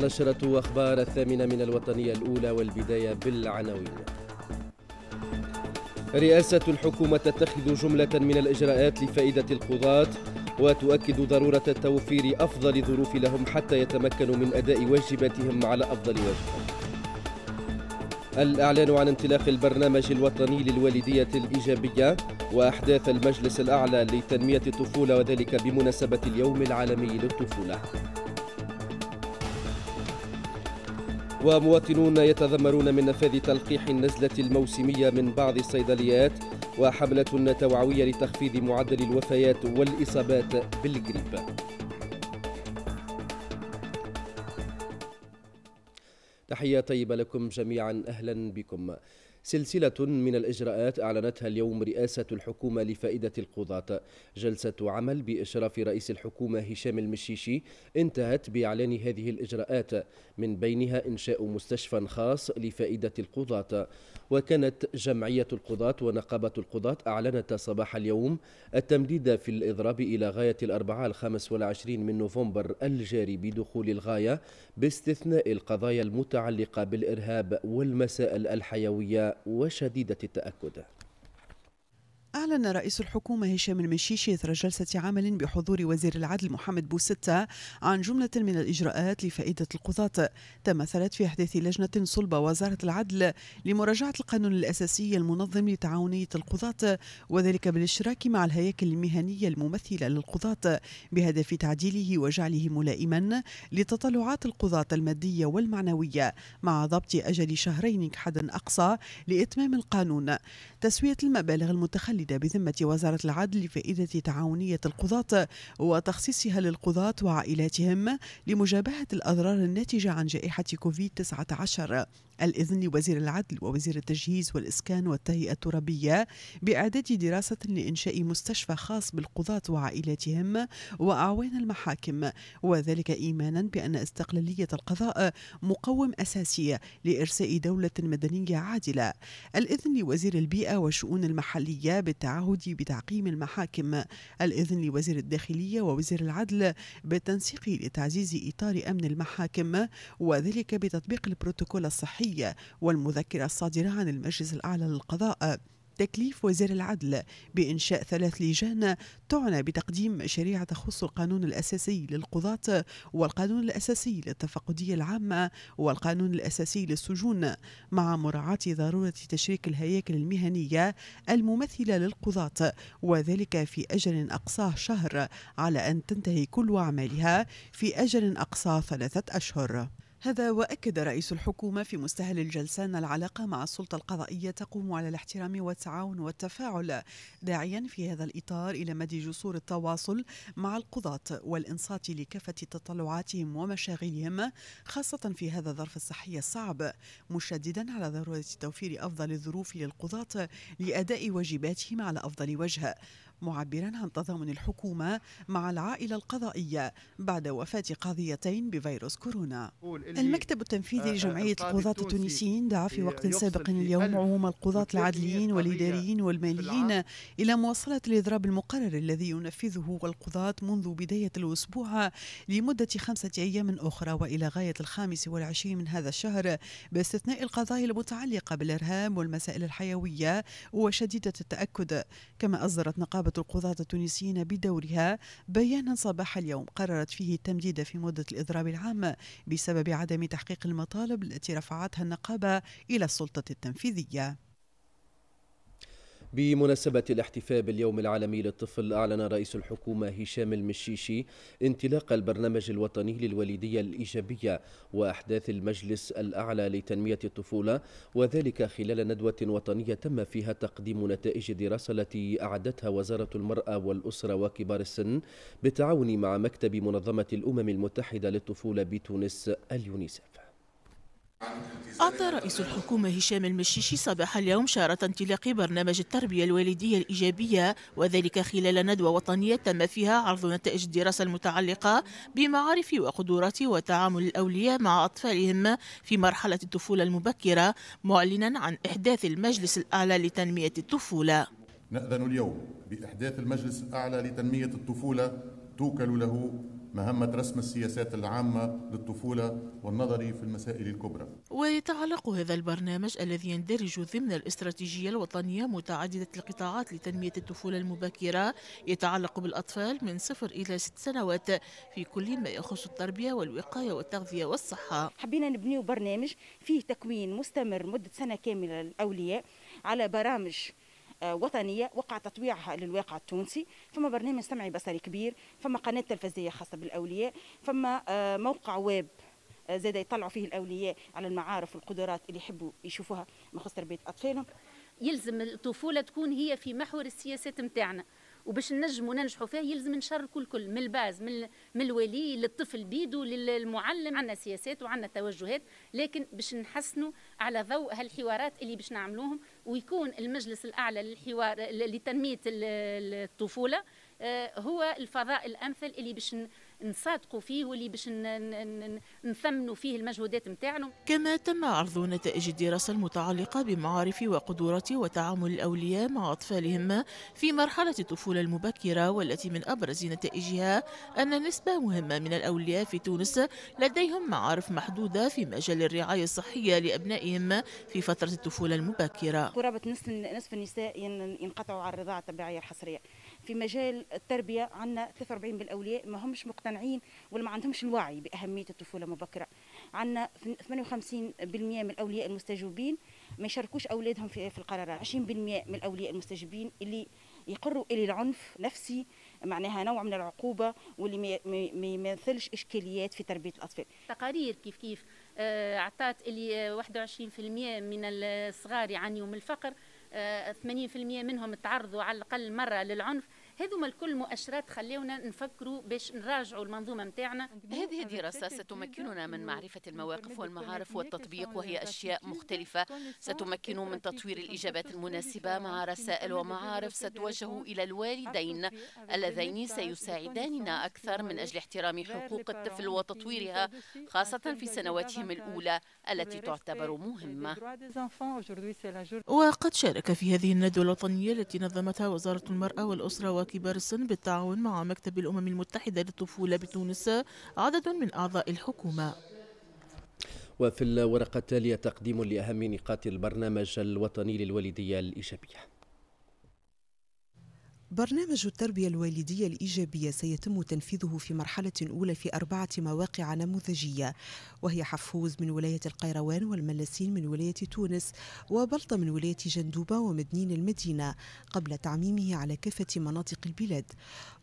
نشرة أخبار الثامنة من الوطنية الأولى والبداية بالعناوين رئاسة الحكومة تتخذ جملة من الإجراءات لفائدة القضاة وتؤكد ضرورة توفير أفضل ظروف لهم حتى يتمكنوا من أداء واجباتهم على أفضل وجه الإعلان عن انطلاق البرنامج الوطني للوالدية الإيجابية وأحداث المجلس الأعلى لتنمية الطفولة وذلك بمناسبة اليوم العالمي للطفولة ومواطنون يتذمرون من نفاذ تلقيح النزلة الموسمية من بعض الصيدليات وحملة توعوية لتخفيض معدل الوفيات والإصابات بالجريب تحية طيبة لكم جميعا أهلا بكم سلسلة من الإجراءات أعلنتها اليوم رئاسة الحكومة لفائدة القضاة جلسة عمل بإشراف رئيس الحكومة هشام المشيشي انتهت بإعلان هذه الإجراءات من بينها إنشاء مستشفى خاص لفائدة القضاة وكانت جمعية القضاة ونقابة القضاة أعلنت صباح اليوم التمديد في الإضراب إلى غاية الأربعاء الخامس والعشرين من نوفمبر الجاري بدخول الغاية باستثناء القضايا المتعلقة بالإرهاب والمسائل الحيوية وشديدة التأكد أعلن رئيس الحكومة هشام المشيشي إثر جلسة عمل بحضور وزير العدل محمد بوستة عن جملة من الإجراءات لفائدة القضاة تمثلت في إحداث لجنة صلبة وزارة العدل لمراجعة القانون الأساسي المنظم لتعاونية القضاة وذلك بالاشتراك مع الهياكل المهنية الممثلة للقضاة بهدف تعديله وجعله ملائما لتطلعات القضاة المادية والمعنوية مع ضبط أجل شهرين كحد أقصى لإتمام القانون تسوية المبالغ المتخلدة بذمة وزارة العدل لفائدة تعاونية القضاة وتخصيصها للقضاة وعائلاتهم لمجابهة الأضرار الناتجة عن جائحة كوفيد 19 الإذن لوزير العدل ووزير التجهيز والإسكان والتهيئة الترابية بإعداد دراسة لإنشاء مستشفى خاص بالقضاة وعائلاتهم وأعوان المحاكم وذلك إيمانا بأن استقلالية القضاء مقوم أساسي لإرساء دولة مدنية عادلة الإذن لوزير البيئة والشؤون المحلية بالتعهد بتعقيم المحاكم الإذن لوزير الداخلية ووزير العدل بالتنسيق لتعزيز إطار أمن المحاكم وذلك بتطبيق البروتوكول الصحي الداخلية والمذكرة الصادرة عن المجلس الأعلى للقضاء تكليف وزير العدل بإنشاء ثلاث لجان تعنى بتقديم مشاريع تخص القانون الأساسي للقضاة والقانون الأساسي للتفقدية العامة والقانون الأساسي للسجون مع مراعاة ضرورة تشريك الهياكل المهنية الممثلة للقضاة وذلك في أجل أقصاه شهر على أن تنتهي كل أعمالها في أجل أقصى ثلاثة أشهر هذا وأكد رئيس الحكومة في مستهل الجلسة أن العلاقة مع السلطة القضائية تقوم على الاحترام والتعاون والتفاعل داعيا في هذا الإطار إلى مد جسور التواصل مع القضاة والإنصات لكافة تطلعاتهم ومشاغلهم خاصة في هذا الظرف الصحي الصعب مشددا على ضرورة توفير أفضل الظروف للقضاة لأداء واجباتهم على أفضل وجه معبرا عن تضامن الحكومة مع العائلة القضائية بعد وفاة قاضيتين بفيروس كورونا المكتب التنفيذي آه، لجمعية القضاة التونسيين دعا في وقت سابق اليوم عموم القضاة العدليين والإداريين والماليين إلى مواصلة الإضراب المقرر الذي ينفذه القضاة منذ بداية الأسبوع لمدة خمسة أيام أخرى وإلى غاية الخامس والعشرين من هذا الشهر باستثناء القضايا المتعلقة بالإرهاب والمسائل الحيوية وشديدة التأكد كما أصدرت نقابة نقابة القضاة التونسيين بدورها بيانا صباح اليوم قررت فيه التمديد في مدة الإضراب العام بسبب عدم تحقيق المطالب التي رفعتها النقابة إلى السلطة التنفيذية بمناسبة الاحتفاء باليوم العالمي للطفل أعلن رئيس الحكومة هشام المشيشي انطلاق البرنامج الوطني للوليدية الإيجابية وأحداث المجلس الأعلى لتنمية الطفولة وذلك خلال ندوة وطنية تم فيها تقديم نتائج الدراسة التي أعدتها وزارة المرأة والأسرة وكبار السن بالتعاون مع مكتب منظمة الأمم المتحدة للطفولة بتونس اليونيسف أعطى رئيس الحكومة هشام المشيشي صباح اليوم شارة انطلاق برنامج التربية الوالدية الإيجابية وذلك خلال ندوة وطنية تم فيها عرض نتائج الدراسة المتعلقة بمعارف وقدرات وتعامل الأولياء مع أطفالهم في مرحلة الطفولة المبكرة معلنا عن إحداث المجلس الأعلى لتنمية الطفولة نأذن اليوم بإحداث المجلس الأعلى لتنمية الطفولة توكل له مهمة رسم السياسات العامة للطفولة والنظر في المسائل الكبرى ويتعلق هذا البرنامج الذي يندرج ضمن الاستراتيجية الوطنية متعددة القطاعات لتنمية الطفولة المبكرة يتعلق بالأطفال من صفر إلى ست سنوات في كل ما يخص التربية والوقاية والتغذية والصحة حبينا نبنيو برنامج فيه تكوين مستمر مدة سنة كاملة للأولياء على برامج آه، وطنيه وقع تطويعها للواقع التونسي فما برنامج سمعي بصري كبير فما قناه تلفزيونيه خاصه بالاولياء فما آه، موقع ويب آه، زاد يطلعوا فيه الاولياء على المعارف والقدرات اللي يحبوا يشوفوها خص تربيه اطفالهم يلزم الطفوله تكون هي في محور السياسات نتاعنا وباش ننجموا ننجحوا فيها يلزم نشاركوا الكل من الباز من من الولي للطفل بيدو للمعلم عندنا سياسات وعندنا توجهات لكن باش نحسنوا على ضوء هالحوارات اللي باش نعملوهم ويكون المجلس الاعلى للحوار لتنميه الطفوله آه، هو الفضاء الامثل اللي باش نصادقوا فيه واللي باش نثمنوا فيه المجهودات نتاعنا كما تم عرض نتائج الدراسة المتعلقة بمعارف وقدرات وتعامل الأولياء مع أطفالهم في مرحلة الطفولة المبكرة والتي من أبرز نتائجها أن نسبة مهمة من الأولياء في تونس لديهم معارف محدودة في مجال الرعاية الصحية لأبنائهم في فترة الطفولة المبكرة قرابة نصف النساء ينقطعوا عن الرضاعة الطبيعية الحصرية في مجال التربيه عندنا 43% من الاولياء ما همش مقتنعين ولا ما عندهمش الوعي باهميه الطفوله المبكره عندنا 58% من الاولياء المستجوبين ما يشاركوش اولادهم في, في القرارات 20% من الاولياء المستجوبين اللي يقروا الى العنف نفسي معناها نوع من العقوبه واللي ما يمثلش اشكاليات في تربيه الاطفال تقارير كيف كيف اعطت آه، اللي 21% من الصغار يعانيوا من الفقر 80% آه، منهم تعرضوا على الأقل مرة للعنف هذوما الكل مؤشرات خليونا نفكروا باش نراجعوا المنظومه نتاعنا هذه الدراسه ستمكننا من معرفه المواقف والمعارف والتطبيق وهي اشياء مختلفه ستمكن من تطوير الاجابات المناسبه مع رسائل ومعارف ستوجه الى الوالدين اللذين سيساعداننا اكثر من اجل احترام حقوق الطفل وتطويرها خاصه في سنواتهم الاولى التي تعتبر مهمه وقد شارك في هذه الندوه الوطنيه التي نظمتها وزاره المراه والاسره كبار السن بالتعاون مع مكتب الأمم المتحدة للطفولة بتونس عدد من أعضاء الحكومة وفي الورقة التالية تقديم لأهم نقاط البرنامج الوطني للوالدية الإيجابية برنامج التربية الوالدية الإيجابية سيتم تنفيذه في مرحلة أولى في أربعة مواقع نموذجية وهي حفوز من ولاية القيروان والملسين من ولاية تونس وبلطة من ولاية جندوبة ومدنين المدينة قبل تعميمه على كافة مناطق البلاد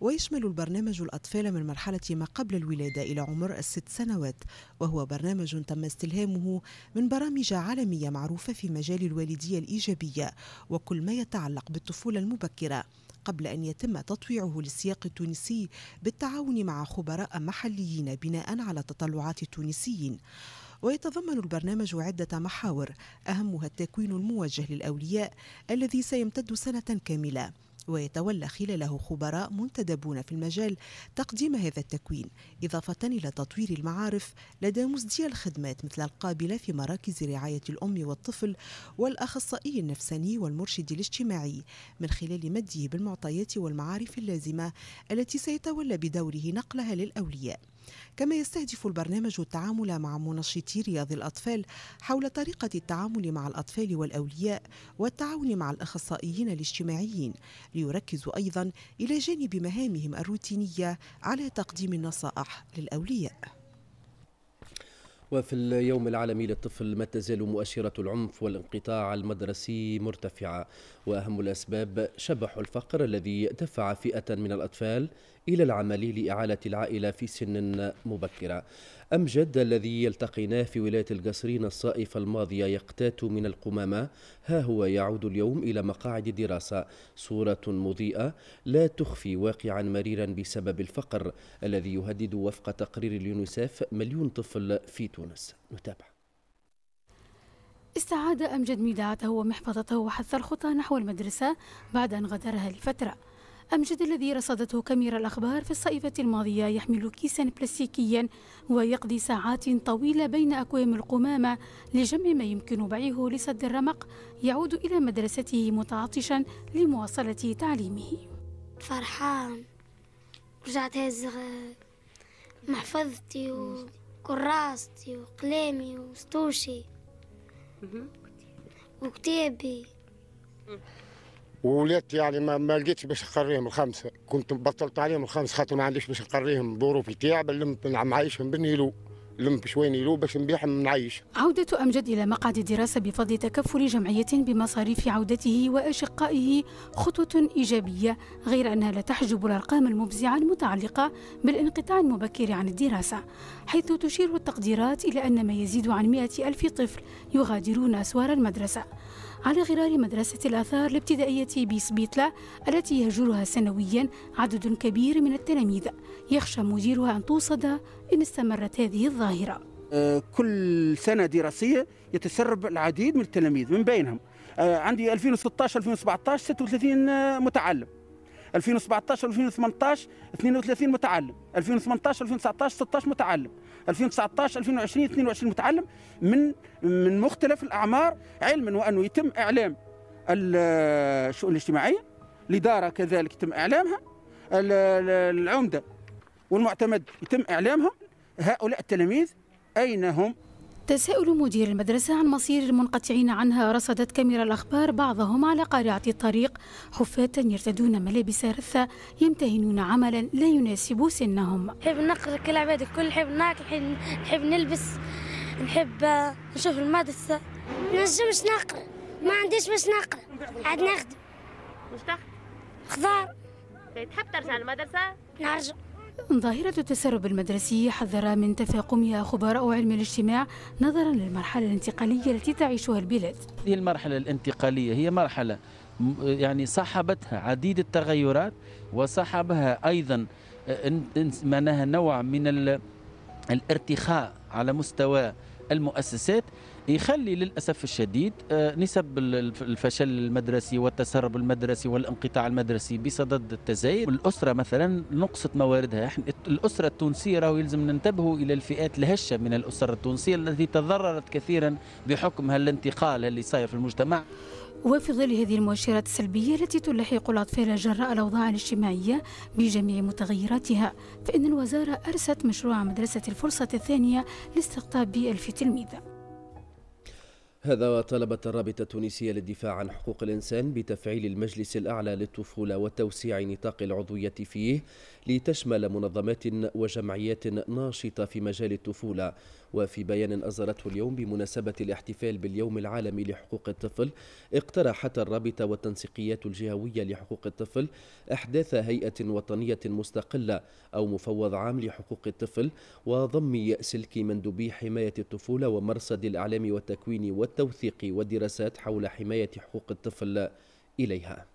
ويشمل البرنامج الأطفال من مرحلة ما قبل الولادة إلى عمر الست سنوات وهو برنامج تم استلهامه من برامج عالمية معروفة في مجال الوالدية الإيجابية وكل ما يتعلق بالطفولة المبكرة قبل أن يتم تطويعه للسياق التونسي بالتعاون مع خبراء محليين بناء على تطلعات التونسيين ويتضمن البرنامج عدة محاور أهمها التكوين الموجه للأولياء الذي سيمتد سنة كاملة ويتولى خلاله خبراء منتدبون في المجال تقديم هذا التكوين إضافة إلى تطوير المعارف لدى مزدي الخدمات مثل القابلة في مراكز رعاية الأم والطفل والأخصائي النفساني والمرشد الاجتماعي من خلال مده بالمعطيات والمعارف اللازمة التي سيتولى بدوره نقلها للأولياء كما يستهدف البرنامج التعامل مع منشطي رياض الأطفال حول طريقة التعامل مع الأطفال والأولياء والتعاون مع الأخصائيين الاجتماعيين ليركزوا أيضا إلى جانب مهامهم الروتينية على تقديم النصائح للأولياء وفي اليوم العالمي للطفل ما تزال مؤشرة العنف والانقطاع المدرسي مرتفعة وأهم الأسباب شبح الفقر الذي دفع فئة من الأطفال إلى العمل لإعالة العائلة في سن مبكرة أمجد الذي التقيناه في ولاية القصرين الصائف الماضية يقتات من القمامة ها هو يعود اليوم إلى مقاعد دراسة صورة مضيئة لا تخفي واقعا مريرا بسبب الفقر الذي يهدد وفق تقرير اليونيسف مليون طفل في تونس نتابع استعاد أمجد ميداته ومحفظته وحث الخطى نحو المدرسة بعد أن غادرها لفترة أمجد الذي رصدته كاميرا الأخبار في الصيفة الماضية يحمل كيسا بلاستيكيا ويقضي ساعات طويلة بين أكوام القمامة لجمع ما يمكن بيعه لسد الرمق يعود إلى مدرسته متعطشا لمواصلة تعليمه فرحان رجعت هز محفظتي وكراستي وقلامي وستوشي وكتابي وولدت يعني ما, ما لقيتش باش نقريهم الخمسه كنت بطلت عليهم الخمس خاطر ما عنديش باش نقريهم الظروف نتاعي بلمت نعيشهم بالنيلو لم شوي نيلو باش نبيع نعيش عودة أمجد إلى مقعد الدراسة بفضل تكفل جمعية بمصاريف عودته وأشقائه خطوة إيجابية غير أنها لا تحجب الأرقام المفزعة المتعلقة بالانقطاع المبكر عن الدراسة حيث تشير التقديرات إلى أن ما يزيد عن مئة ألف طفل يغادرون أسوار المدرسة على غرار مدرسة الآثار الابتدائية بيسبيتلا التي يهجرها سنويا عدد كبير من التلاميذ يخشى مديرها أن توصد إن استمرت هذه الظاهرة آه، كل سنة دراسية يتسرب العديد من التلاميذ من بينهم آه، عندي 2016 2017 36 متعلم 2017 2018 32 متعلم 2018 2019 16 متعلم 2019 2020 22 متعلم من من مختلف الاعمار علما وانه يتم اعلام الشؤون الاجتماعيه الاداره كذلك يتم اعلامها العمده والمعتمد يتم اعلامهم هؤلاء التلاميذ اين هم تساؤل مدير المدرسة عن مصير المنقطعين عنها رصدت كاميرا الأخبار بعضهم على قارعة الطريق حفاة يرتدون ملابس رثة يمتهنون عملا لا يناسب سنهم نحب نقرأ كل العباد الكل نحب ناكل نحب نلبس نحب آه، نشوف المدرسة ما نجمش نقرأ ما عنديش باش نقرأ عاد نخدم مش تخدم؟ خضار تحب ترجع للمدرسة؟ نرجع ظاهرة التسرب المدرسي حذر من تفاقمها خبراء علم الاجتماع نظرا للمرحلة الانتقالية التي تعيشها البلاد هذه المرحلة الانتقالية هي مرحلة يعني صاحبتها عديد التغيرات وصاحبها أيضا آه، معناها نوع من الارتخاء على مستوى المؤسسات يخلي للاسف الشديد آه، نسب الفشل المدرسي والتسرب المدرسي والانقطاع المدرسي بصدد التزايد الاسره مثلا نقصت مواردها الاسره التونسيه راهو يلزم ننتبهوا الى الفئات الهشه من الاسره التونسيه التي تضررت كثيرا بحكم هالانتقال اللي صاير في المجتمع وفي ظل هذه المؤشرات السلبية التي تلحق الأطفال جراء الأوضاع الاجتماعية بجميع متغيراتها فإن الوزارة أرست مشروع مدرسة الفرصة الثانية لاستقطاب 1000 تلميذ هذا وطلبت الرابطة التونسية للدفاع عن حقوق الإنسان بتفعيل المجلس الأعلى للطفولة وتوسيع نطاق العضوية فيه لتشمل منظمات وجمعيات ناشطة في مجال الطفولة وفي بيان أصدرته اليوم بمناسبة الاحتفال باليوم العالمي لحقوق الطفل اقترحت الرابطة والتنسيقيات الجهوية لحقوق الطفل إحداث هيئة وطنية مستقلة أو مفوض عام لحقوق الطفل وضم سلك مندوبي حماية الطفولة ومرصد الإعلام والتكوين والتوثيق والدراسات حول حماية حقوق الطفل إليها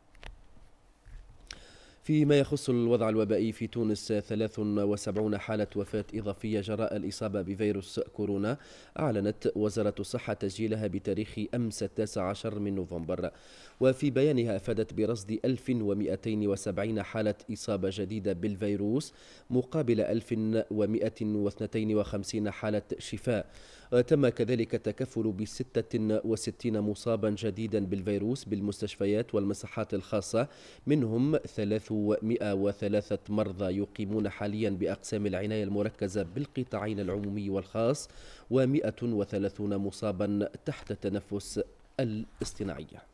فيما يخص الوضع الوبائي في تونس 73 حالة وفاة إضافية جراء الإصابة بفيروس كورونا أعلنت وزارة الصحة تسجيلها بتاريخ أمس 19 من نوفمبر وفي بيانها أفادت برصد 1270 حالة إصابة جديدة بالفيروس مقابل 1152 حالة شفاء تم كذلك التكفل ب 66 مصابا جديدا بالفيروس بالمستشفيات والمساحات الخاصة منهم 303 مرضى يقيمون حاليا بأقسام العناية المركزة بالقطاعين العمومي والخاص و130 مصابا تحت التنفس الاصطناعية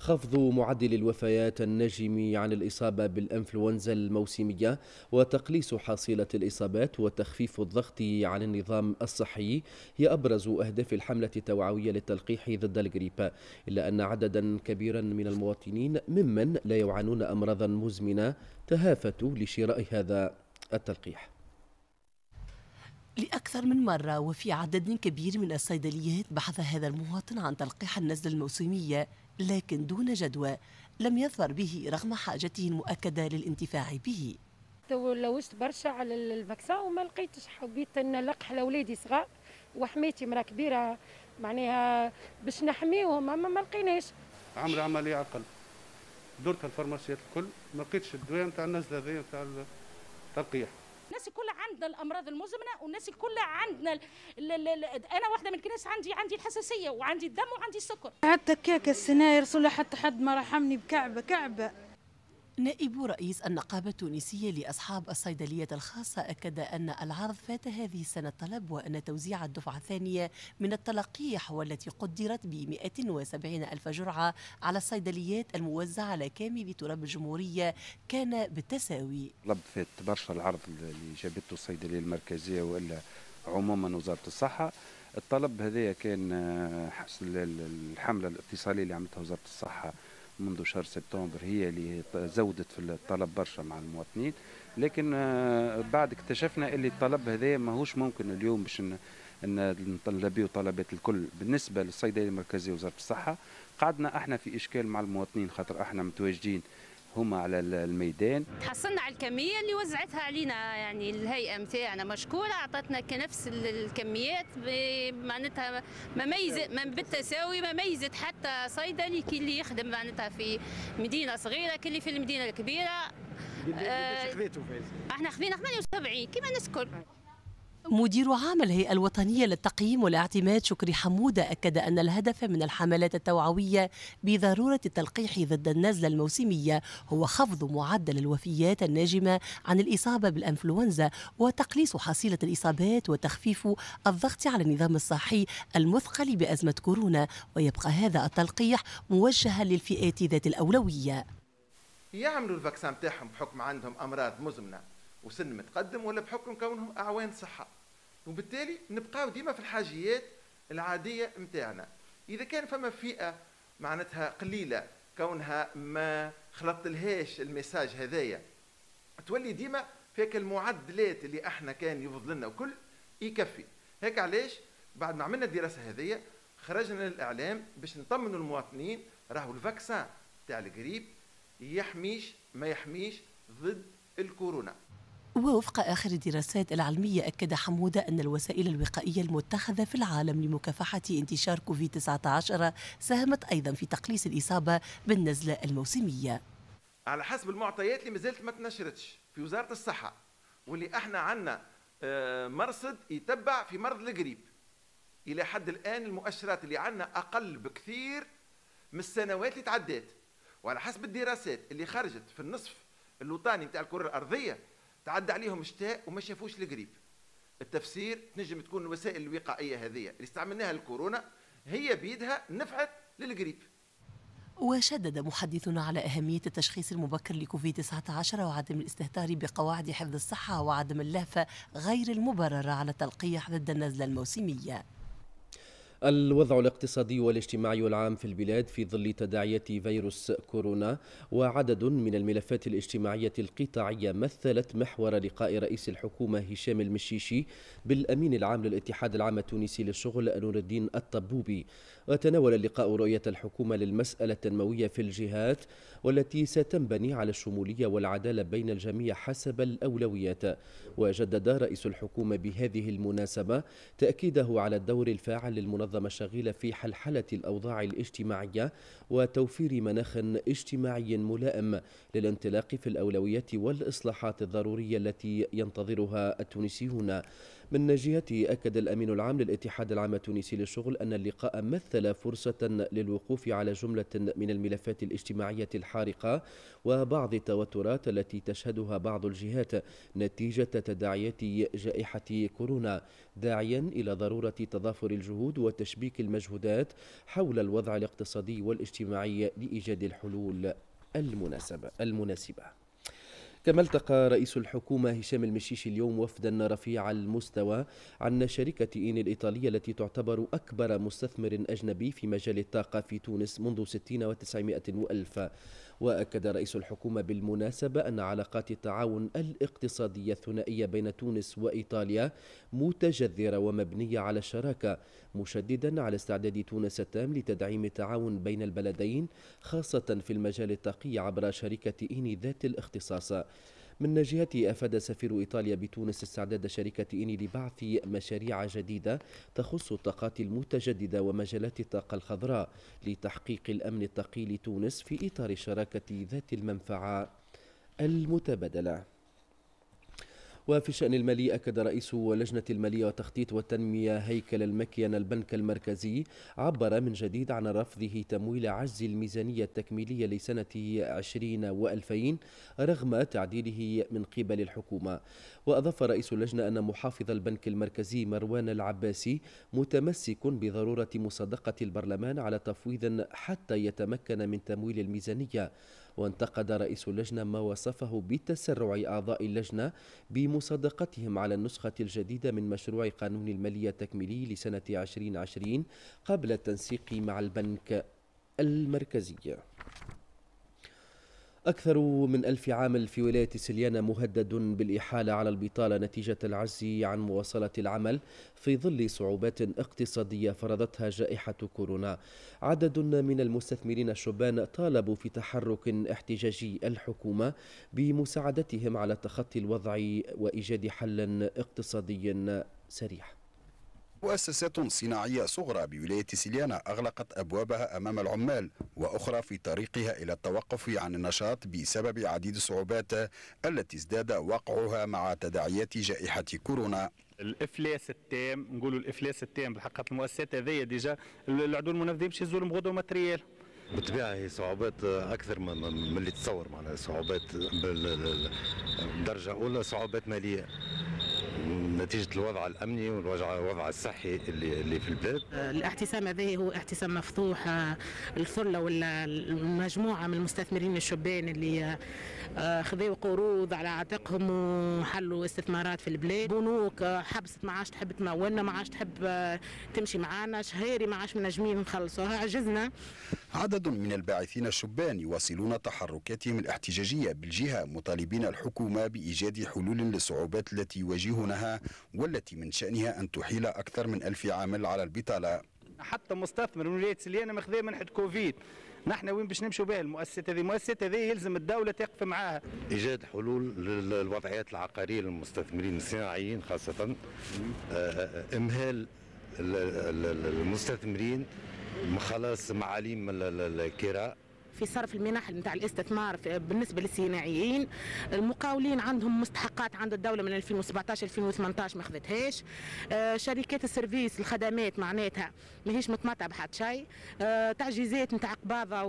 خفض معدل الوفيات النجم عن الإصابة بالإنفلونزا الموسمية وتقليص حصيلة الإصابات وتخفيف الضغط على النظام الصحي هي أبرز أهداف الحملة التوعوية للتلقيح ضد الجريب إلا أن عددا كبيرا من المواطنين ممن لا يعانون أمراضا مزمنة تهافتوا لشراء هذا التلقيح لأكثر من مرة وفي عدد كبير من الصيدليات بحث هذا المواطن عن تلقيح النزل الموسمية لكن دون جدوى لم يظفر به رغم حاجته المؤكدة للانتفاع به لوست برشا على الفاكسان وما لقيتش حبيت نلقح لأولادي صغار وحميتي مرا كبيرة معناها باش نحميهم أما ما لقيناش عمل عملية عقل درت الفرماسيات الكل ما لقيتش الدواء نتاع النزلة هذيا نتاع التلقيح الناس الكل عندنا الامراض المزمنه والناس الكل عندنا ل ل ل انا واحده من الناس عندي عندي الحساسيه وعندي الدم وعندي السكر حتى كيك السناير صلح حتى حد ما رحمني بكعبه كعبه نائب رئيس النقابة التونسية لأصحاب الصيدلية الخاصة أكد أن العرض فات هذه السنة الطلب وأن توزيع الدفعة الثانية من التلقيح والتي قدرت ب 170 ألف جرعة على الصيدليات الموزعة على كامل تراب الجمهورية كان بالتساوي. طلب فات برشا العرض اللي جابته الصيدلية المركزية وإلا عموما وزارة الصحة الطلب هذايا كان الحملة الاتصالية اللي عملتها وزارة الصحة منذ شهر سبتمبر هي اللي زودت في الطلب برشا مع المواطنين لكن آه، بعد اكتشفنا اللي الطلب هذا ماهوش ممكن اليوم باش ان نلبيو طلبات الكل بالنسبه للصيدليه المركزيه وزاره الصحه قعدنا احنا في اشكال مع المواطنين خاطر احنا متواجدين هما على الميدان حصلنا على الكميه اللي وزعتها علينا يعني الهيئه نتاعنا مشكوره اعطتنا كنفس الكميات معناتها ما ميزت ما بالتساوي ما ميزت حتى صيدلي كي اللي يخدم معناتها في مدينه صغيره كي اللي في المدينه الكبيره آه، احنا خذينا 78 كيما نسكن مدير عام الهيئة الوطنية للتقييم والاعتماد شكري حمودة أكد أن الهدف من الحملات التوعوية بضرورة التلقيح ضد النزلة الموسمية هو خفض معدل الوفيات الناجمة عن الإصابة بالأنفلونزا وتقليص حصيلة الإصابات وتخفيف الضغط على النظام الصحي المثقل بأزمة كورونا ويبقى هذا التلقيح موجها للفئات ذات الأولوية يعملوا الفاكسان تاعهم بحكم عندهم أمراض مزمنة وسن متقدم ولا بحكم كونهم أعوان صحة وبالتالي نبقاو ديما في الحاجيات العاديه نتاعنا اذا كان فما فئه معناتها قليله كونها ما خلطت لهاش الميساج هذايا تولي ديما فيك المعدلات اللي احنا كان يفضلنا لنا وكل يكفي هيك علاش بعد ما عملنا الدراسه هذيا خرجنا للاعلام باش نطمنوا المواطنين راهو الفاكسان تاع القريب يحميش ما يحميش ضد الكورونا ووفق آخر الدراسات العلمية أكد حمودة أن الوسائل الوقائية المتخذة في العالم لمكافحة انتشار كوفيد 19 ساهمت أيضا في تقليص الإصابة بالنزلة الموسمية على حسب المعطيات اللي مازالت ما تنشرتش في وزارة الصحة واللي احنا عندنا آه، مرصد يتبع في مرض القريب إلى حد الآن المؤشرات اللي عندنا أقل بكثير من السنوات اللي تعدات وعلى حسب الدراسات اللي خرجت في النصف الوطني نتاع الكره الارضيه تعدى عليهم الشتاء وما شافوش القريب التفسير تنجم تكون الوسائل الوقائيه هذه اللي استعملناها الكورونا هي بيدها نفعت للقريب وشدد محدثنا على أهمية التشخيص المبكر لكوفيد 19 وعدم الاستهتار بقواعد حفظ الصحة وعدم اللهفة غير المبررة على تلقيح ضد النزلة الموسمية الوضع الاقتصادي والاجتماعي العام في البلاد في ظل تداعيات فيروس كورونا وعدد من الملفات الاجتماعية القطاعية مثلت محور لقاء رئيس الحكومة هشام المشيشي بالأمين العام للاتحاد العام التونسي للشغل نور الدين الطبوبي وتناول اللقاء رؤية الحكومة للمسألة التنموية في الجهات والتي ستنبني على الشمولية والعدالة بين الجميع حسب الأولويات وجدد رئيس الحكومة بهذه المناسبة تأكيده على الدور الفاعل للمنظمة فرض مشاغل في حلحلة الأوضاع الاجتماعية وتوفير مناخ اجتماعي ملائم للانطلاق في الأولويات والإصلاحات الضرورية التي ينتظرها التونسيون من جهته أكد الأمين العام للاتحاد العام التونسي للشغل أن اللقاء مثل فرصة للوقوف على جملة من الملفات الاجتماعية الحارقة وبعض التوترات التي تشهدها بعض الجهات نتيجة تداعيات جائحة كورونا داعيا إلى ضرورة تضافر الجهود وتشبيك المجهودات حول الوضع الاقتصادي والاجتماعي لإيجاد الحلول المناسبة المناسبة كما التقى رئيس الحكومة هشام المشيشي اليوم وفدا رفيع المستوى عن شركة إين الإيطالية التي تعتبر أكبر مستثمر أجنبي في مجال الطاقة في تونس منذ ستين وتسعمائة وألف ألف وأكد رئيس الحكومة بالمناسبة أن علاقات التعاون الاقتصادية الثنائية بين تونس وإيطاليا متجذرة ومبنية على الشراكة مشددا على استعداد تونس التام لتدعيم التعاون بين البلدين خاصة في المجال التقي عبر شركة إيني ذات الاختصاص من جهته أفاد سفير إيطاليا بتونس استعداد شركة إني لبعث مشاريع جديدة تخص الطاقات المتجددة ومجالات الطاقة الخضراء لتحقيق الأمن الطاقي لتونس في إطار الشراكة ذات المنفعة المتبادلة وفي الشأن المالي أكد رئيس لجنة المالية والتخطيط والتنمية هيكل المكيان البنك المركزي عبر من جديد عن رفضه تمويل عجز الميزانية التكميلية لسنة 20 و2000 رغم تعديله من قبل الحكومة وأضاف رئيس اللجنة أن محافظ البنك المركزي مروان العباسي متمسك بضرورة مصادقة البرلمان على تفويض حتى يتمكن من تمويل الميزانية وانتقد رئيس اللجنة ما وصفه بتسرع أعضاء اللجنة بمصادقتهم على النسخة الجديدة من مشروع قانون المالية التكميلي لسنة 2020 قبل التنسيق مع البنك المركزي أكثر من ألف عامل في ولاية سليانة مهدد بالإحالة على البطالة نتيجة العجز عن مواصلة العمل في ظل صعوبات اقتصادية فرضتها جائحة كورونا عدد من المستثمرين الشبان طالبوا في تحرك احتجاجي الحكومة بمساعدتهم على تخطي الوضع وإيجاد حل اقتصادي سريع مؤسسات صناعية صغرى بولاية سيليانا أغلقت أبوابها أمام العمال وأخرى في طريقها إلى التوقف عن النشاط بسبب عديد الصعوبات التي ازداد وقعها مع تداعيات جائحة كورونا الافلاس التام نقولوا الافلاس التام بالحق المؤسسات هذيا ديجا العدو المنفذين باش يزولوا مغدو ماتريال بالطبيعه هي صعوبات اكثر من اللي تصور معناها صعوبات بدرجه اولى صعوبات ماليه نتيجه الوضع الامني والوضع الصحي اللي اللي في البلاد الاحتسام هذا هو احتسام مفتوح الثله آه، ولا مجموعه من المستثمرين الشبان اللي آه، خذوا قروض على عاتقهم وحلوا استثمارات في البلاد بنوك آه، حبست ما عادش تحب تمولنا ما عادش تحب تمشي معانا شهيري ما عادش منجمين نخلصوها عجزنا عدد من الباعثين الشبان يواصلون تحركاتهم الاحتجاجيه بالجهه مطالبين الحكومه بايجاد حلول للصعوبات التي يواجهونها بناها والتي من شأنها أن تحيل أكثر من ألف عامل على البطالة حتى مستثمر من ولايه سليانه مخذاه منحة كوفيد نحن وين باش نمشوا بها المؤسسات هذه المؤسسات هذه يلزم الدوله تقف معاها ايجاد حلول للوضعيات العقاريه للمستثمرين الصناعيين خاصه آه، امهال المستثمرين خلاص معاليم الكراء في صرف المنح نتاع الاستثمار بالنسبه للصناعيين المقاولين عندهم مستحقات عند الدوله من 2017 2018 ما خذتهاش آه، شركات السيرفيس الخدمات معناتها ماهيش متمتعه بحد شيء آه، تعجيزات نتاع قباضه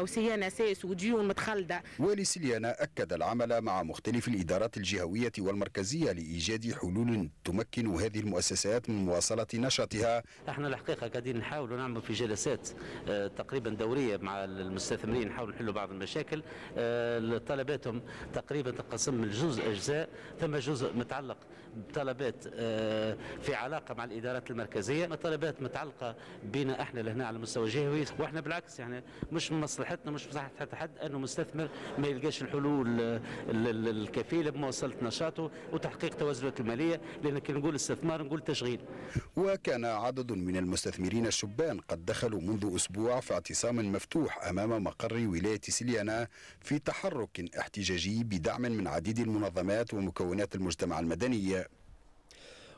وسيانه اساس وديون متخلده والي سليانه اكد العمل مع مختلف الادارات الجهويه والمركزيه لايجاد حلول تمكن هذه المؤسسات من مواصله نشاطها احنا الحقيقه قاعدين نحاول نعمل في جلسات آه، تقريبا دوريه مع المستثمرين التمرين نحاولوا نحلوا بعض المشاكل آه، طلباتهم تقريبا تنقسم لجزء اجزاء ثم جزء متعلق طلبات آه، في علاقه مع الادارات المركزيه طلبات متعلقه بنا احنا لهنا على المستوى الجهوي واحنا بالعكس يعني مش من مصلحتنا مش مصلحه حتى حد انه مستثمر ما يلقاش الحلول آه، الكفيله بمواصله نشاطه وتحقيق توازنات الماليه لان كي نقول استثمار نقول تشغيل. وكان عدد من المستثمرين الشبان قد دخلوا منذ اسبوع في اعتصام مفتوح امام مقر ولايه سليانا في تحرك احتجاجي بدعم من عديد المنظمات ومكونات المجتمع المدني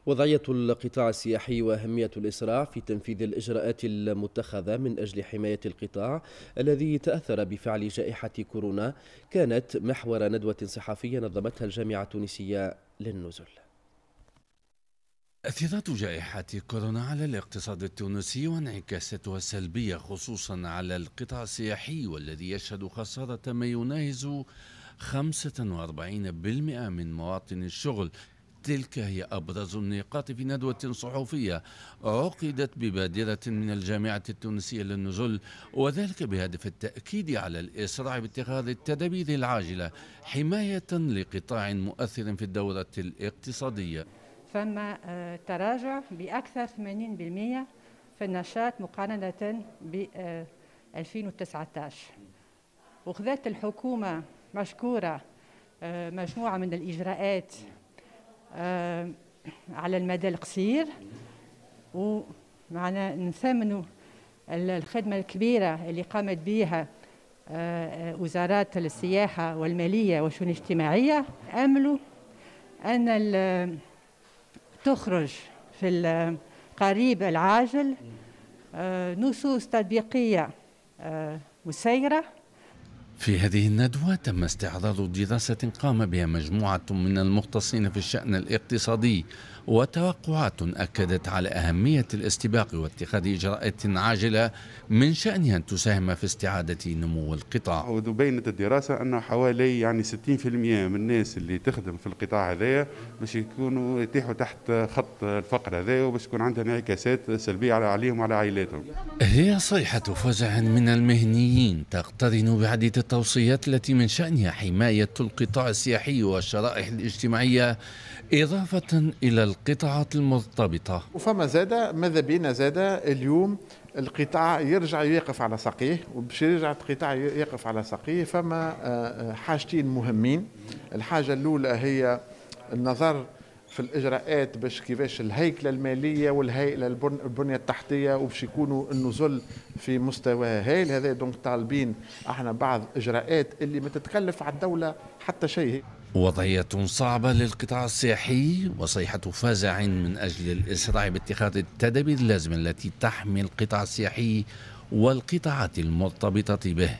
وضعية القطاع السياحي وأهمية الإسراع في تنفيذ الإجراءات المتخذة من أجل حماية القطاع الذي تأثر بفعل جائحة كورونا كانت محور ندوة صحفية نظمتها الجامعة التونسية للنزل تأثيرات جائحة كورونا على الاقتصاد التونسي وانعكاساتها السلبية خصوصا على القطاع السياحي والذي يشهد خسارة ما يناهز 45% من مواطن الشغل تلك هي أبرز النقاط في ندوة صحفية عقدت ببادرة من الجامعة التونسية للنزل وذلك بهدف التأكيد على الإسراع باتخاذ التدابير العاجلة حماية لقطاع مؤثر في الدورة الاقتصادية فما آه، تراجع بأكثر 80% في النشاط مقارنة ب 2019 آه، وخذت الحكومة مشكورة آه، مجموعة من الإجراءات آه، على المدى القصير ومعنا نثمنوا الخدمة الكبيرة اللي قامت بها آه، وزارات السياحة والمالية والشؤون الاجتماعية أملوا أن تخرج في القريب العاجل آه، نصوص تطبيقية مسيرة في هذه الندوة تم استعراض دراسة قام بها مجموعة من المختصين في الشأن الاقتصادي وتوقعات أكدت على أهمية الاستباق واتخاذ إجراءات عاجلة من شأنها أن تساهم في استعادة نمو القطاع وبينت الدراسة أن حوالي يعني 60% من الناس اللي تخدم في القطاع هذايا باش يكونوا يتيحوا تحت خط الفقر هذايا وباش يكون عندها انعكاسات سلبية على عليهم وعلى عائلاتهم هي صيحة فزع من المهنيين تقترن بعديد التوصيات التي من شأنها حماية القطاع السياحي والشرائح الاجتماعية إضافة إلى القطاعات المرتبطة وفما زاد ماذا بينا زاد اليوم القطاع يرجع يقف على ساقيه وباش يرجع القطاع يقف على ساقيه فما آه، حاجتين مهمين الحاجة الأولى هي النظر في الاجراءات باش كيفاش الهيكله الماليه والهيكله البنيه التحتيه وباش يكونوا النزل في مستوى هايل هذا دونك طالبين احنا بعض اجراءات اللي ما تتكلف على الدوله حتى شيء وضعية صعبة للقطاع السياحي وصيحة فزع من أجل الإسراع باتخاذ التدابير اللازمة التي تحمي القطاع السياحي والقطاعات المرتبطة به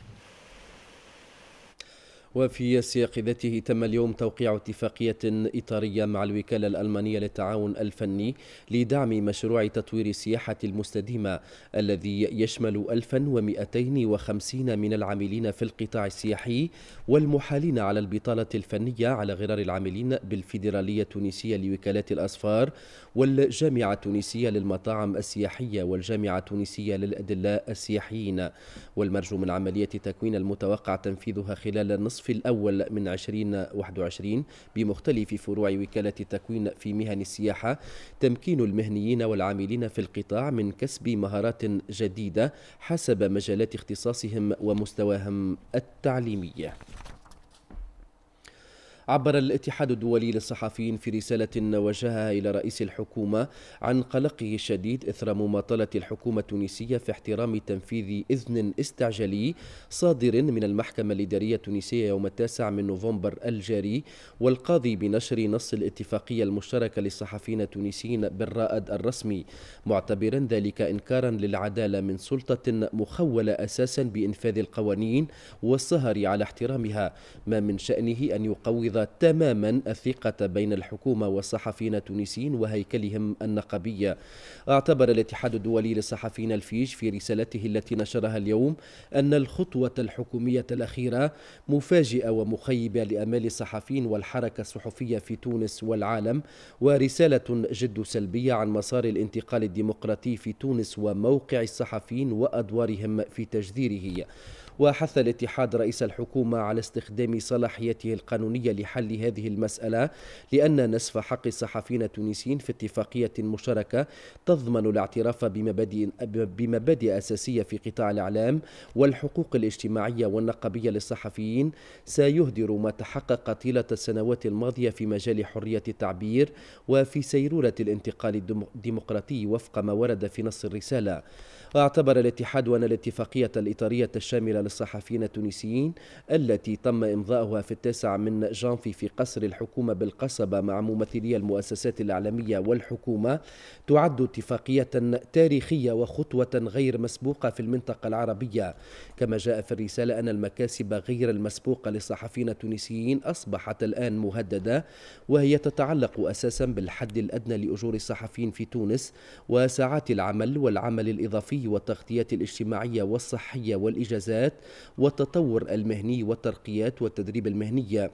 وفي سياق ذاته تم اليوم توقيع اتفاقية إطارية مع الوكالة الألمانية للتعاون الفني لدعم مشروع تطوير السياحة المستديمة الذي يشمل 1250 من العاملين في القطاع السياحي والمحالين على البطالة الفنية على غرار العاملين بالفيدرالية التونسية لوكالات الأسفار والجامعة التونسية للمطاعم السياحية والجامعة التونسية للأدلاء السياحيين والمرجو من عملية تكوين المتوقع تنفيذها خلال النصف الأول من 2021 بمختلف فروع وكالة التكوين في مهن السياحة تمكين المهنيين والعاملين في القطاع من كسب مهارات جديدة حسب مجالات اختصاصهم ومستواهم التعليمي عبر الاتحاد الدولي للصحفيين في رسالة وجهها إلى رئيس الحكومة عن قلقه الشديد إثر مماطلة الحكومة التونسية في احترام تنفيذ إذن استعجلي صادر من المحكمة الإدارية التونسية يوم التاسع من نوفمبر الجاري والقاضي بنشر نص الاتفاقية المشتركة للصحفيين التونسيين بالرائد الرسمي معتبرا ذلك إنكارا للعدالة من سلطة مخولة أساسا بإنفاذ القوانين والسهر على احترامها ما من شأنه أن يقوض يفقد تماما الثقة بين الحكومة والصحفيين التونسيين وهيكلهم النقبي اعتبر الاتحاد الدولي للصحفيين الفيج في رسالته التي نشرها اليوم أن الخطوة الحكومية الأخيرة مفاجئة ومخيبة لأمال الصحفيين والحركة الصحفية في تونس والعالم ورسالة جد سلبية عن مسار الانتقال الديمقراطي في تونس وموقع الصحفيين وأدوارهم في تجذيره وحث الاتحاد رئيس الحكومة على استخدام صلاحيته القانونية لحل هذه المسألة لأن نصف حق الصحفيين التونسيين في اتفاقية مشتركة تضمن الاعتراف بمبادئ, بمبادئ أساسية في قطاع الإعلام والحقوق الاجتماعية والنقابية للصحفيين سيهدر ما تحقق طيلة السنوات الماضية في مجال حرية التعبير وفي سيرورة الانتقال الديمقراطي وفق ما ورد في نص الرسالة واعتبر الاتحاد أن الاتفاقية الإطارية الشاملة للصحفيين التونسيين التي تم إمضاؤها في التاسع من جانفي في قصر الحكومة بالقصبة مع ممثلي المؤسسات الإعلامية والحكومة تعد اتفاقية تاريخية وخطوة غير مسبوقة في المنطقة العربية كما جاء في الرسالة أن المكاسب غير المسبوقة للصحفيين التونسيين أصبحت الآن مهددة وهي تتعلق أساسا بالحد الأدنى لأجور الصحفيين في تونس وساعات العمل والعمل الإضافي والتغطية الاجتماعية والصحية والإجازات والتطور المهني والترقيات والتدريب المهنية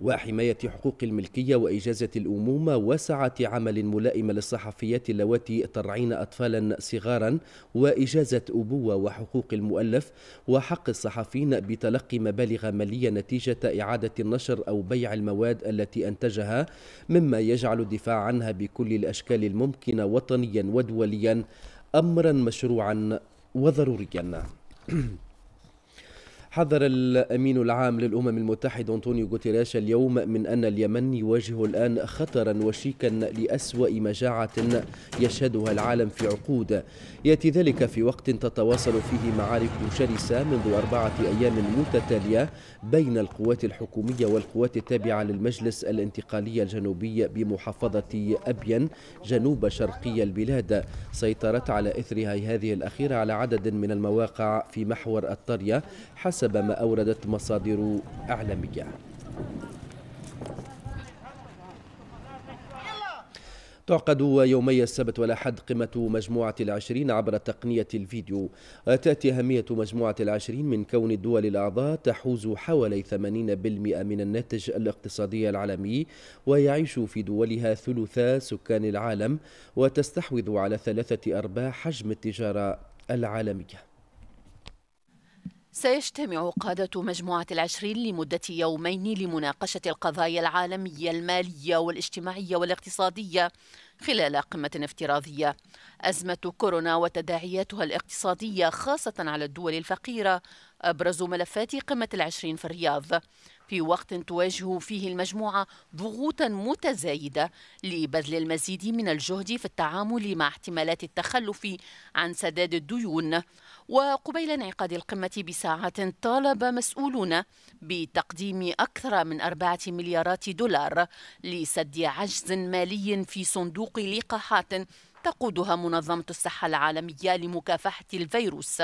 وحماية حقوق الملكية وإجازة الأمومة وسعة عمل ملائمة للصحفيات اللواتي ترعين أطفالا صغارا وإجازة أبوة وحقوق المؤلف وحق الصحفيين بتلقي مبالغ مالية نتيجة إعادة النشر أو بيع المواد التي أنتجها مما يجعل الدفاع عنها بكل الأشكال الممكنة وطنيا ودوليا امرا مشروعا وضروريا حذر الأمين العام للأمم المتحدة أنطونيو غوتيريش اليوم من أن اليمن يواجه الآن خطرا وشيكا لأسوأ مجاعة يشهدها العالم في عقود يأتي ذلك في وقت تتواصل فيه معارك شرسة منذ أربعة أيام متتالية بين القوات الحكومية والقوات التابعة للمجلس الانتقالي الجنوبي بمحافظة أبين جنوب شرقي البلاد سيطرت على إثرها هذه الأخيرة على عدد من المواقع في محور الطرية حسب ما أوردت مصادر أعلامية تعقد يومي السبت والأحد قمة مجموعة العشرين عبر تقنية الفيديو تأتي أهمية مجموعة العشرين من كون الدول الأعضاء تحوز حوالي 80% من الناتج الاقتصادي العالمي ويعيش في دولها ثلثا سكان العالم وتستحوذ على ثلاثة أرباع حجم التجارة العالميه سيجتمع قادة مجموعة العشرين لمدة يومين لمناقشة القضايا العالمية المالية والاجتماعية والاقتصادية خلال قمة افتراضية. أزمة كورونا وتداعياتها الاقتصادية خاصة على الدول الفقيرة أبرز ملفات قمة العشرين في الرياض في وقت تواجه فيه المجموعة ضغوطا متزايدة لبذل المزيد من الجهد في التعامل مع احتمالات التخلف عن سداد الديون وقبيل انعقاد القمة بساعات طالب مسؤولون بتقديم أكثر من أربعة مليارات دولار لسد عجز مالي في صندوق لقاحات تقودها منظمة الصحة العالمية لمكافحة الفيروس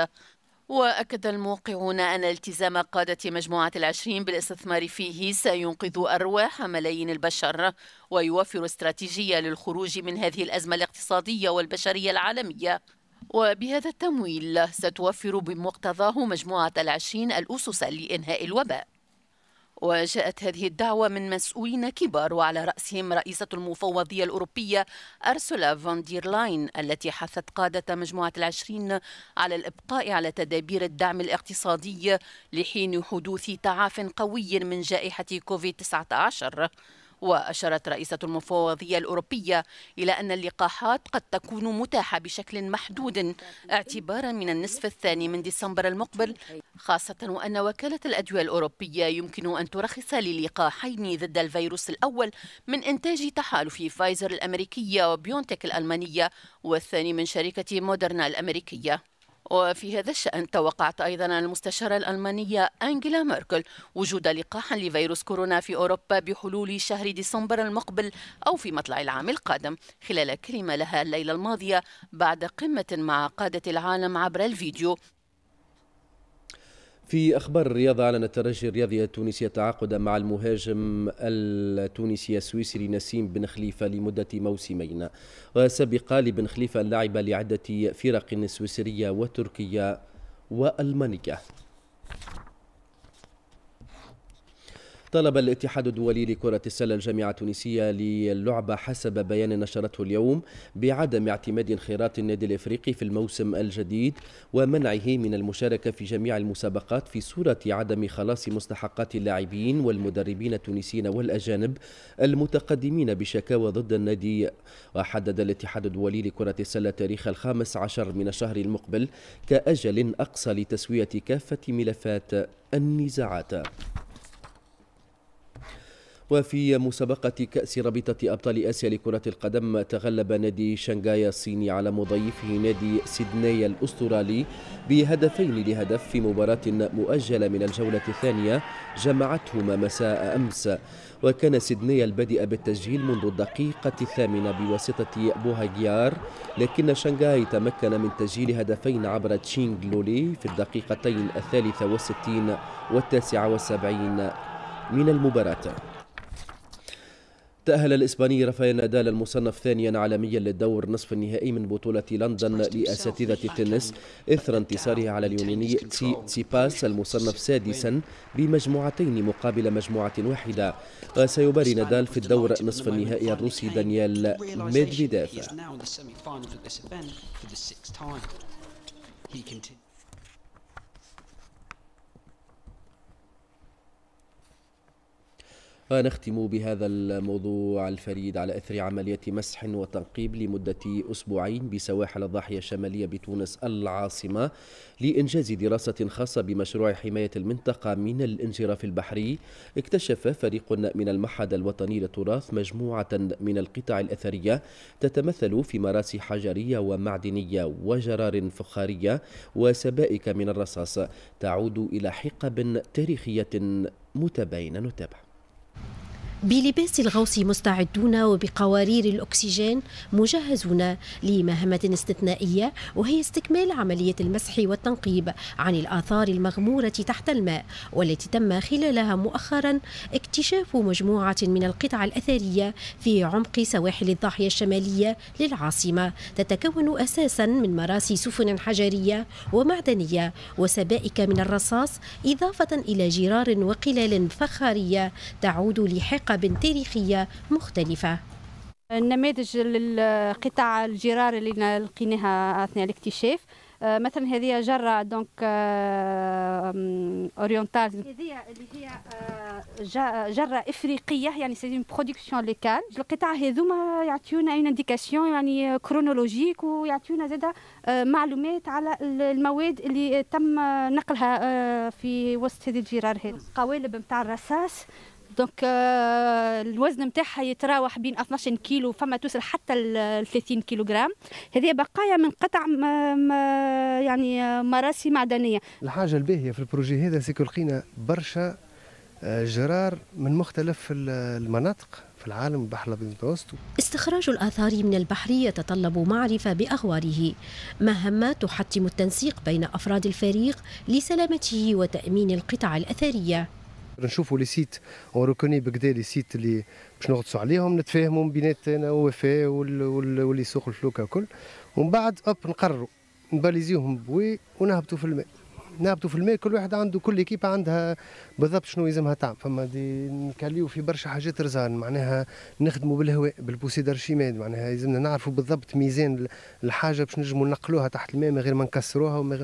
وأكد الموقعون أن التزام قادة مجموعة العشرين بالاستثمار فيه سينقذ أرواح ملايين البشر ويوفر استراتيجية للخروج من هذه الأزمة الاقتصادية والبشرية العالمية وبهذا التمويل ستوفر بمقتضاه مجموعة العشرين الأسس لإنهاء الوباء وجاءت هذه الدعوة من مسؤولين كبار وعلى رأسهم رئيسة المفوضية الأوروبية أرسولا فون دير لاين التي حثت قادة مجموعة العشرين على الإبقاء على تدابير الدعم الاقتصادي لحين حدوث تعاف قوي من جائحة كوفيد 19 وأشارت رئيسة المفوضية الأوروبية إلى أن اللقاحات قد تكون متاحة بشكل محدود اعتبارا من النصف الثاني من ديسمبر المقبل خاصة وأن وكالة الأدوية الأوروبية يمكن أن ترخص للقاحين ضد الفيروس الأول من إنتاج تحالف فايزر الأمريكية وبيونتك الألمانية والثاني من شركة مودرنا الأمريكية وفي هذا الشأن توقعت أيضا المستشارة الألمانية أنجيلا ميركل وجود لقاح لفيروس كورونا في أوروبا بحلول شهر ديسمبر المقبل أو في مطلع العام القادم خلال كلمة لها الليلة الماضية بعد قمة مع قادة العالم عبر الفيديو في أخبار الرياضة أعلن الترجي الرياضي التونسي تعاقد مع المهاجم التونسي السويسري نسيم بن خليفة لمدة موسمين وسبق لبن خليفة اللعب لعدة فرق سويسرية وتركية وألمانية طلب الاتحاد الدولي لكرة السلة الجامعة التونسية للعبة حسب بيان نشرته اليوم بعدم اعتماد انخراط النادي الافريقي في الموسم الجديد ومنعه من المشاركة في جميع المسابقات في صورة عدم خلاص مستحقات اللاعبين والمدربين التونسيين والاجانب المتقدمين بشكاوى ضد النادي وحدد الاتحاد الدولي لكرة السلة تاريخ الخامس عشر من الشهر المقبل كأجل أقصى لتسوية كافة ملفات النزاعات وفي مسابقة كأس رابطة أبطال آسيا لكرة القدم تغلب نادي شنغاي الصيني على مضيفه نادي سيدني الأسترالي بهدفين لهدف في مباراة مؤجلة من الجولة الثانية جمعتهما مساء أمس وكان سيدني البادئ بالتسجيل منذ الدقيقة الثامنة بواسطة بوهاجيار لكن شنغاي تمكن من تسجيل هدفين عبر تشينغ لولي في الدقيقتين الثالثة والستين والتاسعة والسبعين من المباراه تأهل الإسباني رافائيل نادال المصنف ثانيا عالميا للدور نصف النهائي من بطولة لندن لأساتذة التنس إثر انتصاره على اليوناني تسي تسيباس المصنف سادسا بمجموعتين مقابل مجموعة واحدة وسيباري نادال في الدور نصف النهائي الروسي دانيال ميدفيديف ونختم بهذا الموضوع الفريد على أثر عملية مسح وتنقيب لمدة أسبوعين بسواحل الضاحية الشمالية بتونس العاصمة لإنجاز دراسة خاصة بمشروع حماية المنطقة من الانجراف البحري اكتشف فريق من المعهد الوطني للتراث مجموعة من القطع الأثرية تتمثل في مراسي حجرية ومعدنية وجرار فخارية وسبائك من الرصاص تعود إلى حقب تاريخية متباينة نتابع بلباس الغوص مستعدون وبقوارير الأكسجين مجهزون لمهمة استثنائية وهي استكمال عملية المسح والتنقيب عن الآثار المغمورة تحت الماء والتي تم خلالها مؤخرا اكتشاف مجموعة من القطع الأثرية في عمق سواحل الضاحية الشمالية للعاصمة تتكون أساسا من مراسي سفن حجرية ومعدنية وسبائك من الرصاص إضافة إلى جرار وقلال فخارية تعود لحقب ألقاب تاريخية مختلفة النماذج للقطع الجرار اللي لقيناها اثناء الاكتشاف آه، مثلا هذه جره دونك اورينتال آه، هذه اللي هي آه، جره افريقيه يعني سي اون برودكسيون ليكال القطع هذوما يعطيونا اون انديكاسيون يعني كرونولوجيك ويعطيونا زاده معلومات على المواد اللي تم نقلها في وسط هذه الجرار هذه قوالب نتاع الرصاص دونك آه، الوزن نتاعها يتراوح بين 12 كيلو فما توصل حتى ل 30 كيلوغرام هذه بقايا من قطع ما يعني آه، مراسي معدنيه الحاجه الباهيه في البروجي هذا سيكو لقينا برشا آه، جرار من مختلف المناطق في العالم البحر الابيض المتوسط استخراج الاثار من البحر يتطلب معرفه باغواره مهمه تحتم التنسيق بين افراد الفريق لسلامته وتامين القطع الاثريه نشوفوا لي سيت اون ريكوني بكدا لي سيت اللي باش نغطسوا عليهم نتفاهموا من بيناتنا وفاء واللي سوق الفلوكه الكل ومن بعد اب نقرروا نباليزيهم بوي ونهبطوا في الماء نهبطوا في الماء كل واحد عنده كل كيب عندها بالضبط شنو يلزمها تعمل فما دي نكاليو في برشا حاجات رزان معناها نخدموا بالهواء بالبوسيدر شيماد معناها يلزمنا نعرفوا بالضبط ميزان الحاجه باش نجموا نقلوها تحت الماء من غير ما نكسروها باش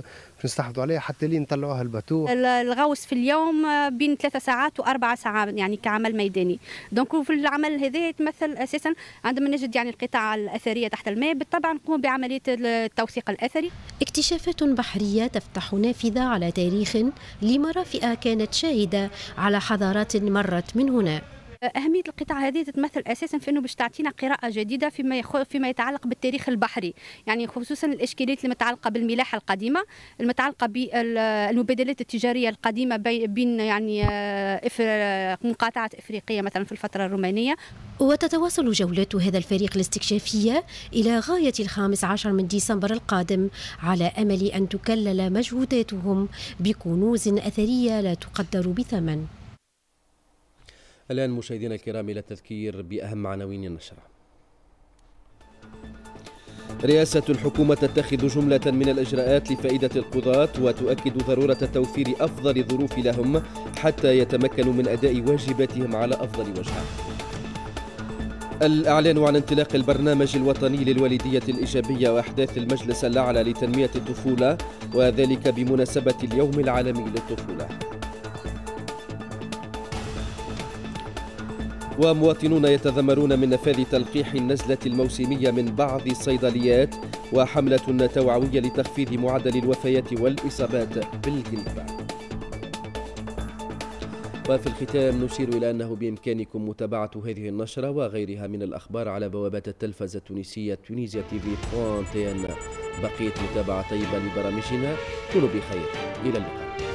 نستحفظوا عليها حتى لين نطلعوها الباتو الغوص في اليوم بين ثلاثة ساعات وأربعة ساعات يعني كعمل ميداني دونك في العمل هذا يتمثل أساسا عندما نجد يعني القطع الأثرية تحت الماء بالطبع نقوم بعملية التوثيق الأثري اكتشافات بحرية تفتح نافذة على تاريخ لمرافئ كانت شاهدة على حضارات مرت من هنا اهميه القطاع هذه تتمثل اساسا في انه باش تعطينا قراءه جديده فيما يخو فيما يتعلق بالتاريخ البحري يعني خصوصا الاشكاليات المتعلقه بالملاحه القديمه المتعلقه بالمبادلات التجاريه القديمه بين يعني آه، آه، مقاطعه افريقيه مثلا في الفتره الرومانيه وتتواصل جولات هذا الفريق الاستكشافية إلى غاية الخامس عشر من ديسمبر القادم على أمل أن تكلل مجهوداتهم بكنوز أثرية لا تقدر بثمن الآن مشاهدينا الكرام إلى التذكير بأهم عناوين النشرة رئاسة الحكومة تتخذ جملة من الإجراءات لفائدة القضاة وتؤكد ضرورة توفير أفضل ظروف لهم حتى يتمكنوا من أداء واجباتهم على أفضل وجه الإعلان عن انطلاق البرنامج الوطني للوالدية الإيجابية وأحداث المجلس الأعلى لتنمية الطفولة وذلك بمناسبة اليوم العالمي للطفولة ومواطنون يتذمرون من نفاذ تلقيح النزلة الموسمية من بعض الصيدليات وحملة توعوية لتخفيض معدل الوفيات والإصابات بالجلبة وفي الختام نشير إلى أنه بإمكانكم متابعة هذه النشرة وغيرها من الأخبار على بوابات التلفزة التونسية تونيزيا تي في بقيت متابعة طيبة لبرامجنا كونوا بخير إلى اللقاء